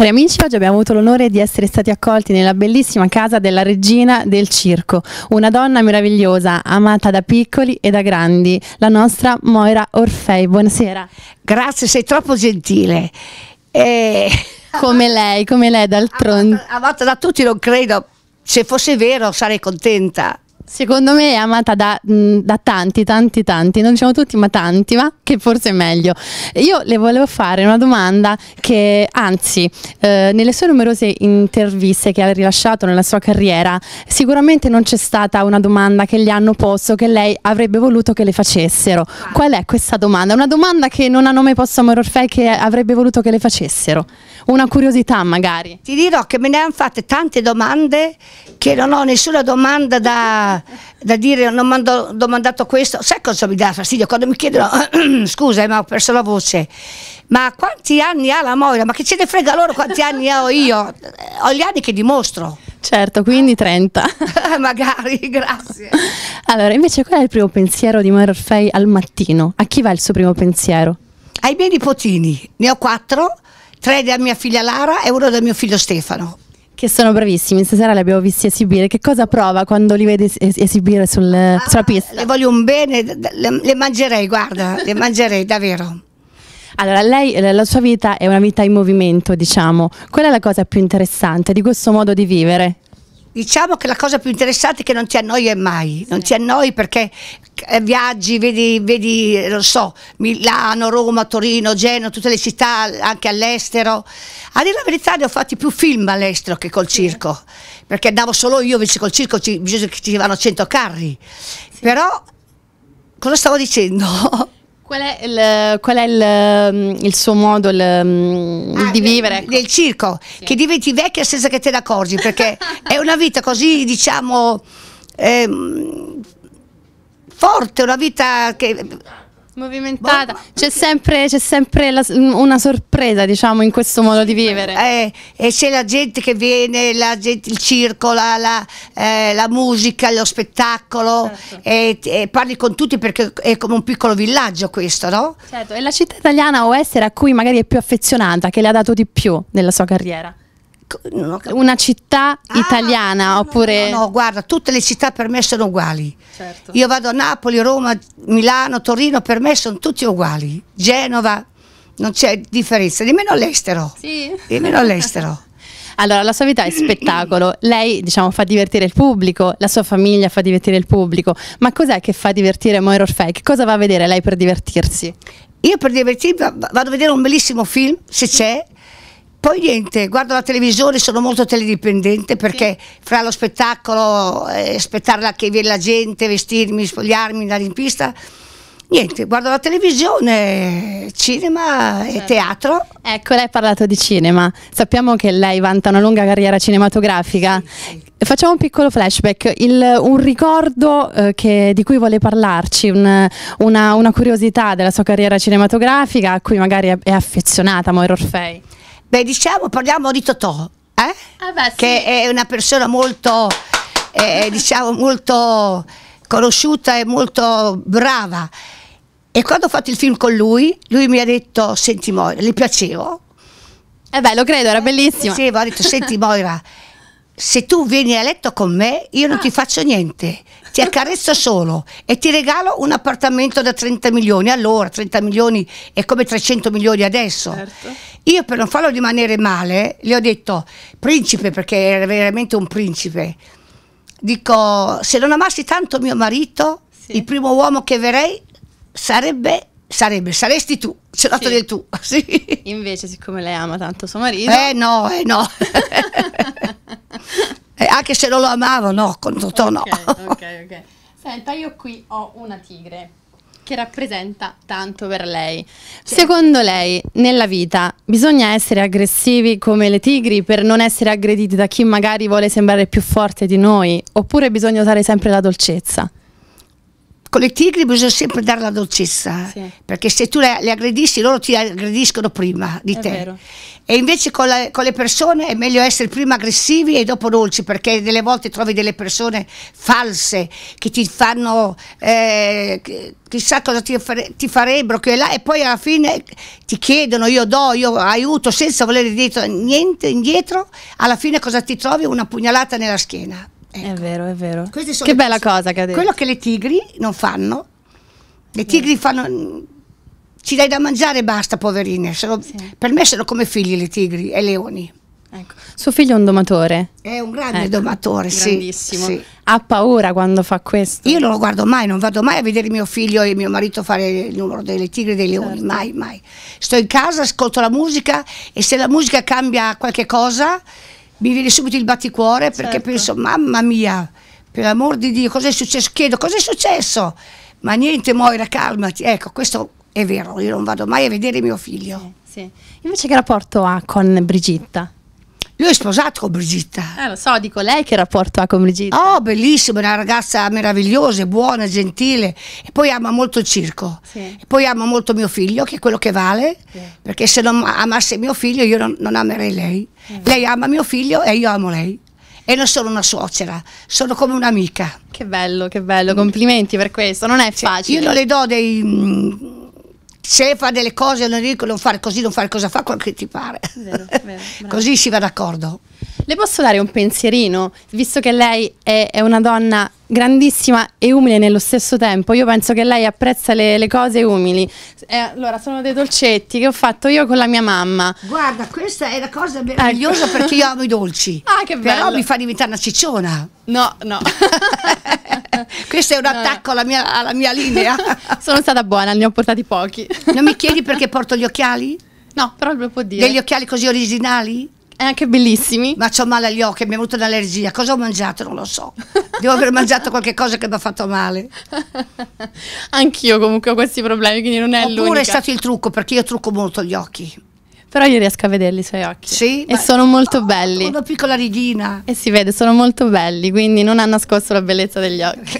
Cari amici, oggi abbiamo avuto l'onore di essere stati accolti nella bellissima casa della regina del circo, una donna meravigliosa, amata da piccoli e da grandi, la nostra Moira Orfei. Buonasera. Grazie, sei troppo gentile. E... Come lei, come lei d'altronde. Amata da tutti, non credo. Se fosse vero sarei contenta. Secondo me è amata da, mm, da, tanti, tanti, tanti, non diciamo tutti, ma tanti, ma che forse è meglio. Io le volevo fare una domanda che, anzi, eh, nelle sue numerose interviste che ha rilasciato nella sua carriera, sicuramente non c'è stata una domanda che gli hanno posto che lei avrebbe voluto che le facessero. Qual è questa domanda? Una domanda che non hanno mai posto a Amor Orfei che avrebbe voluto che le facessero? Una curiosità magari? Ti dirò che me ne hanno fatte tante domande che non ho nessuna domanda da da, dire non mi hanno domandato questo, sai cosa mi dà fastidio? Quando mi chiedono, scusa eh, ma ho perso la voce, ma quanti anni ha la Moira? Ma che ce ne frega loro quanti anni ho io? Eh, ho gli anni che dimostro. Certo, quindi 30. Magari, grazie. Allora, invece qual è il primo pensiero di Moira Orfei al mattino? A chi va il suo primo pensiero? Ai miei nipotini, ne ho quattro, tre da mia figlia Lara e uno da mio figlio Stefano che sono bravissimi. Stasera li abbiamo visti esibire. Che cosa prova quando li vede es esibire sul, ah, sulla pista? Le voglio un bene, le, le mangerei, guarda, le mangerei davvero. Allora, lei, la sua vita è una vita in movimento, diciamo. Qual è la cosa più interessante di questo modo di vivere? Diciamo che la cosa più interessante è che non ti annoi mai, non ti annoi perché eh, viaggi, vedi, vedi lo so, Milano, Roma, Torino, Genova, tutte le città, anche all'estero. A dire la verità ne ho fatti più film all'estero che col sì. circo, perché andavo solo io, invece col circo ci, bisogna che ci vanno 100 carri. Sì. Però, cosa stavo dicendo? Qual è il, qual è il, mm, il suo modo il, mm, ah, di vivere? Ecco. Nel circo, sì. che diventi vecchia senza che te ne accorgi, perché è una vita così, diciamo... Eh, forte, una vita che movimentata, boh, c'è sempre, sempre la, una sorpresa diciamo in questo modo di vivere eh, e c'è la gente che viene la gente, il circo, la, la, eh, la musica, lo spettacolo certo. e, e, parli con tutti perché è come un piccolo villaggio questo no? Certo, è la città italiana o essere a cui magari è più affezionata che le ha dato di più nella sua carriera una città ah, italiana no, oppure... No, no, guarda, tutte le città per me sono uguali. Certo. Io vado a Napoli, Roma, Milano, Torino, per me sono tutti uguali. Genova, non c'è differenza, nemmeno all'estero. Sì. Nemmeno all'estero. Allora, la sua vita è spettacolo, lei diciamo, fa divertire il pubblico, la sua famiglia fa divertire il pubblico, ma cos'è che fa divertire Moira Orfei? Che cosa va a vedere lei per divertirsi? Io per divertirmi vado a vedere un bellissimo film, se c'è, poi niente, guardo la televisione, sono molto teledipendente perché sì. fra lo spettacolo, eh, aspettare che viene la gente, vestirmi, spogliarmi, andare in pista, niente, guardo la televisione, cinema certo. e teatro. Ecco, lei ha parlato di cinema, sappiamo che lei vanta una lunga carriera cinematografica. Sì, sì. Facciamo un piccolo flashback, Il, un ricordo eh, che, di cui vuole parlarci, un, una, una, curiosità della sua carriera cinematografica a cui magari è, è affezionata Moira Orfei. Beh, diciamo, parliamo di Totò, eh? ah beh, sì. che è una persona molto, eh, eh, diciamo, molto conosciuta e molto brava. E quando ho fatto il film con lui, lui mi ha detto, senti Moira, le piacevo? Eh beh, lo credo, era bellissimo. Sì, mi ha detto, senti Moira, se tu vieni a letto con me, io non ah. ti faccio niente, ti accarezzo solo e ti regalo un appartamento da 30 milioni. Allora, 30 milioni è come 300 milioni adesso. Certo. Io per non farlo rimanere male, le ho detto, principe, perché era veramente un principe, dico, se non amassi tanto mio marito, sì. il primo uomo che verrei sarebbe sarebbe, saresti tu, ce l'ho sì. del tu. Sì. Invece, siccome lei ama tanto suo marito. Eh no, eh no. eh, anche se non lo amavo, no, con tutto okay, no. ok, ok. Senta, io qui ho una tigre che rappresenta tanto per lei. Secondo lei, nella vita bisogna essere aggressivi come le tigri per non essere aggrediti da chi magari vuole sembrare più forte di noi, oppure bisogna usare sempre la dolcezza? con le tigri bisogna sempre dare la dolcezza, sì. perché se tu le, le, aggredisci loro ti aggrediscono prima di è te. Vero. E invece con, la, con, le persone è meglio essere prima aggressivi e dopo dolci, perché delle volte trovi delle persone false che ti fanno eh, chissà cosa ti, ti farebbero, che là, e poi alla fine ti chiedono io do, io aiuto, senza volere dietro, niente indietro, alla fine cosa ti trovi? Una pugnalata nella schiena. Ecco. È vero, è vero. Che bella cose. cosa che ha detto. Quello che le tigri non fanno. Le tigri fanno ci dai da mangiare e basta, poverine. Sono, sì. Per me sono come figli le tigri e leoni. Ecco. Suo figlio è un domatore? È un grande ecco. domatore, Grandissimo. sì. Ha paura quando fa questo? Io non lo guardo mai, non vado mai a vedere mio figlio e mio marito fare il numero delle tigri e dei leoni, certo. mai, mai. Sto in casa, ascolto la musica e se la musica cambia qualche cosa mi viene subito il batticuore perché certo. penso, mamma mia, per amor di Dio, cosa è successo? Chiedo, cosa è successo? Ma niente Moira, calmati. Ecco, questo è vero, io non vado mai a vedere mio figlio. Sì, sì. Invece che rapporto ha con Brigitta? Lui è sposato con Brigitta. Eh, lo so, dico lei che rapporto ha con Brigitta. Oh, bellissima, una ragazza meravigliosa, buona, gentile. E poi ama molto il circo. Sì. E poi ama molto mio figlio, che è quello che vale. Sì. Perché se non amasse mio figlio, io non, non amerei lei. Sì. Mm. Lei ama mio figlio e io amo lei. E non sono una suocera, sono come un'amica. Che bello, che bello, complimenti per questo. Non è facile. Io non le do dei mm, se fa delle cose non dico non fare così, non fare cosa fa, quel che ti pare. Vero, vero, così si va d'accordo. Le posso dare un pensierino, visto che lei è, è, una donna grandissima e umile nello stesso tempo, io penso che lei apprezza le, le cose umili. Eh, allora, sono dei dolcetti che ho fatto io con la mia mamma. Guarda, questa è la cosa ecco. meravigliosa ecco. perché io amo i dolci. Ah, che bello. Però mi fa diventare una cicciona. No, no. Questo è un eh. attacco alla mia, alla mia linea. Sono stata buona, ne ho portati pochi. non mi chiedi perché porto gli occhiali? No, però lo può dire. Degli occhiali così originali? E anche bellissimi. Ma ho male agli occhi, mi è venuta un'allergia. Cosa ho mangiato? Non lo so. Devo aver mangiato qualcosa che mi ha fatto male. Anch'io comunque ho questi problemi, quindi non è Oppure l'unica. è stato il trucco, perché io trucco molto gli occhi però io riesco a vederli i suoi occhi. Sì, e sono molto oh, belli. Una piccola righina E si vede, sono molto belli, quindi non ha nascosto la bellezza degli occhi.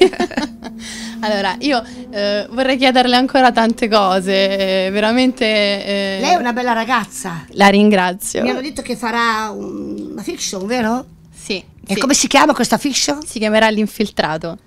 allora, io eh, vorrei chiederle ancora tante cose, eh, veramente... Eh, Lei è una bella ragazza. La ringrazio. Mi hanno detto che farà un, una fiction, vero? Sì. E sì. come si chiama questa fiction? Si chiamerà L'infiltrato.